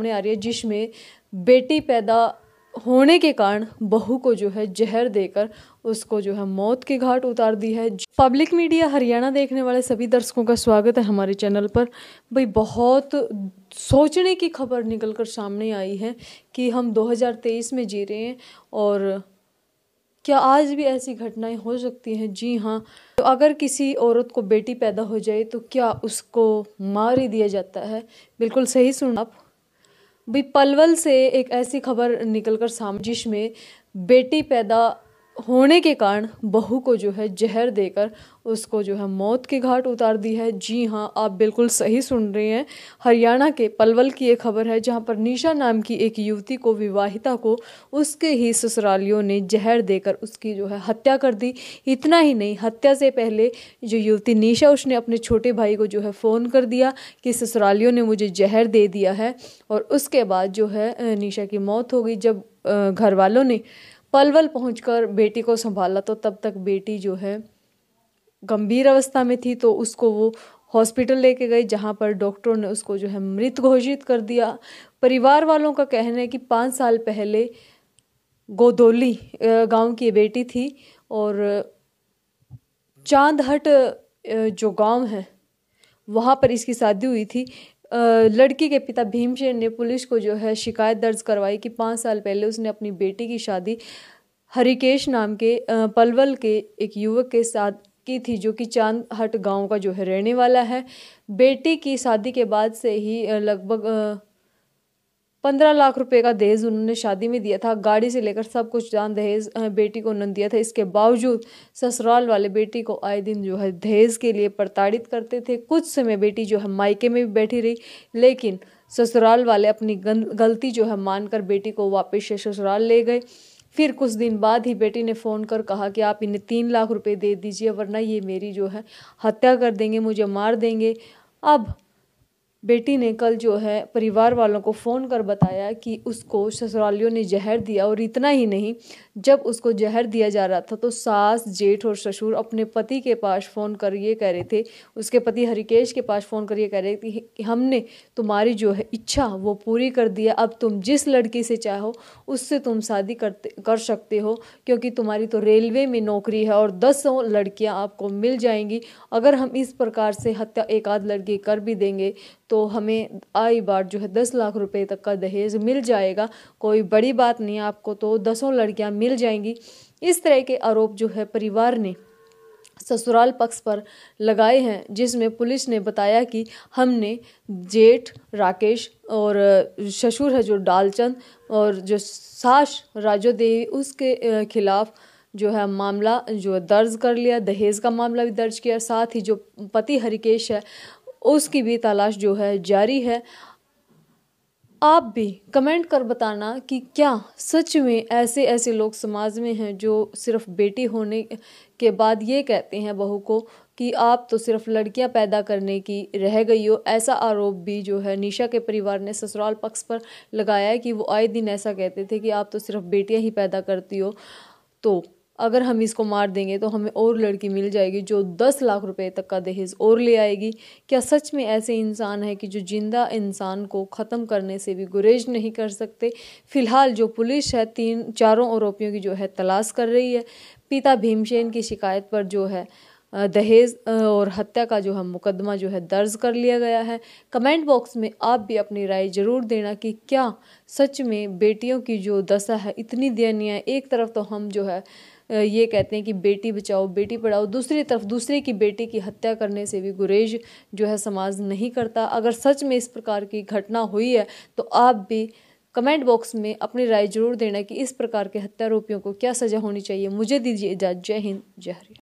सामने आ रही है जिसमें बेटी पैदा होने के कारण बहू को जो है जहर देकर उसको जो है मौत के घाट उतार दी है पब्लिक मीडिया हरियाणा देखने वाले सभी दर्शकों का स्वागत है हमारे चैनल पर भाई बहुत सोचने की खबर निकल कर सामने आई है कि हम 2023 में जी रहे हैं और क्या आज भी ऐसी घटनाएं हो सकती हैं जी हाँ तो अगर किसी औरत को बेटी पैदा हो जाए तो क्या उसको मार ही दिया जाता है बिल्कुल सही सुन आप भी पलवल से एक ऐसी खबर निकलकर सामजिश में बेटी पैदा होने के कारण बहू को जो है जहर देकर उसको जो है मौत के घाट उतार दी है जी हाँ आप बिल्कुल सही सुन रहे हैं हरियाणा के पलवल की एक खबर है जहाँ पर निशा नाम की एक युवती को विवाहिता को उसके ही ससुरालियों ने जहर देकर उसकी जो है हत्या कर दी इतना ही नहीं हत्या से पहले जो युवती निशा उसने अपने छोटे भाई को जो है फ़ोन कर दिया कि ससुरालियों ने मुझे जहर दे दिया है और उसके बाद जो है निशा की मौत हो गई जब घर वालों ने पलवल पहुंचकर बेटी को संभाला तो तब तक बेटी जो है गंभीर अवस्था में थी तो उसको वो हॉस्पिटल लेके गई जहाँ पर डॉक्टरों ने उसको जो है मृत घोषित कर दिया परिवार वालों का कहना है कि पाँच साल पहले गोदोली गांव की बेटी थी और चांदहट जो गांव है वहाँ पर इसकी शादी हुई थी लड़की के पिता भीमसेन ने पुलिस को जो है शिकायत दर्ज करवाई कि पाँच साल पहले उसने अपनी बेटी की शादी हरिकेश नाम के पलवल के एक युवक के साथ की थी जो कि चांद हट गांव का जो है रहने वाला है बेटी की शादी के बाद से ही लगभग पंद्रह लाख रुपए का दहेज उन्होंने शादी में दिया था गाड़ी से लेकर सब कुछ जान दहेज बेटी को उन्होंने दिया था इसके बावजूद ससुराल वाले बेटी को आए दिन जो है दहेज के लिए प्रताड़ित करते थे कुछ समय बेटी जो है मायके में भी बैठी रही लेकिन ससुराल वाले अपनी गलती जो है मानकर बेटी को वापस से ससुराल ले गए फिर कुछ दिन बाद ही बेटी ने फ़ोन कर कहा कि आप इन्हें तीन लाख रुपए दे दीजिए वरना ये मेरी जो है हत्या कर देंगे मुझे मार देंगे अब बेटी ने कल जो है परिवार वालों को फ़ोन कर बताया कि उसको ससुरालियों ने जहर दिया और इतना ही नहीं जब उसको जहर दिया जा रहा था तो सास जेठ और ससुर अपने पति के पास फ़ोन कर ये कह रहे थे उसके पति हरिकेश के पास फ़ोन कर ये कह रहे थे कि हमने तुम्हारी जो है इच्छा वो पूरी कर दिया अब तुम जिस लड़की से चाहो उससे तुम शादी करते कर सकते हो क्योंकि तुम्हारी तो रेलवे में नौकरी है और दसों लड़कियाँ आपको मिल जाएंगी अगर हम इस प्रकार से हत्या एक आध लड़की कर भी देंगे तो हमें आई बार जो है दस लाख रुपए तक का दहेज मिल जाएगा कोई बड़ी बात नहीं आपको तो दसों लड़कियां मिल जाएंगी इस तरह के आरोप जो है परिवार ने ससुराल पक्ष पर लगाए हैं जिसमें पुलिस ने बताया कि हमने जेठ राकेश और ससुर है जो डालचंद और जो सास राजो देवी उसके खिलाफ़ जो है मामला जो दर्ज कर लिया दहेज का मामला भी दर्ज किया साथ ही जो पति हरिकेश है उसकी भी तलाश जो है जारी है आप भी कमेंट कर बताना कि क्या सच में ऐसे ऐसे लोग समाज में हैं जो सिर्फ बेटी होने के बाद ये कहते हैं बहू को कि आप तो सिर्फ लड़कियां पैदा करने की रह गई हो ऐसा आरोप भी जो है निशा के परिवार ने ससुराल पक्ष पर लगाया है कि वो आए दिन ऐसा कहते थे कि आप तो सिर्फ बेटियां ही पैदा करती हो तो अगर हम इसको मार देंगे तो हमें और लड़की मिल जाएगी जो दस लाख रुपए तक का दहेज और ले आएगी क्या सच में ऐसे इंसान है कि जो जिंदा इंसान को ख़त्म करने से भी गुरेज नहीं कर सकते फिलहाल जो पुलिस है तीन चारों आरोपियों की जो है तलाश कर रही है पिता भीमसेन की शिकायत पर जो है दहेज और हत्या का जो है मुकदमा जो है दर्ज कर लिया गया है कमेंट बॉक्स में आप भी अपनी राय ज़रूर देना कि क्या सच में बेटियों की जो दशा है इतनी दयनीय एक तरफ तो हम जो है ये कहते हैं कि बेटी बचाओ बेटी पढ़ाओ दूसरी तरफ दूसरे की बेटी की हत्या करने से भी गुरेज जो है समाज नहीं करता अगर सच में इस प्रकार की घटना हुई है तो आप भी कमेंट बॉक्स में अपनी राय जरूर देना कि इस प्रकार के हत्यारोपियों को क्या सज़ा होनी चाहिए मुझे दीजिए इजाज़त जय हिंद जय हरी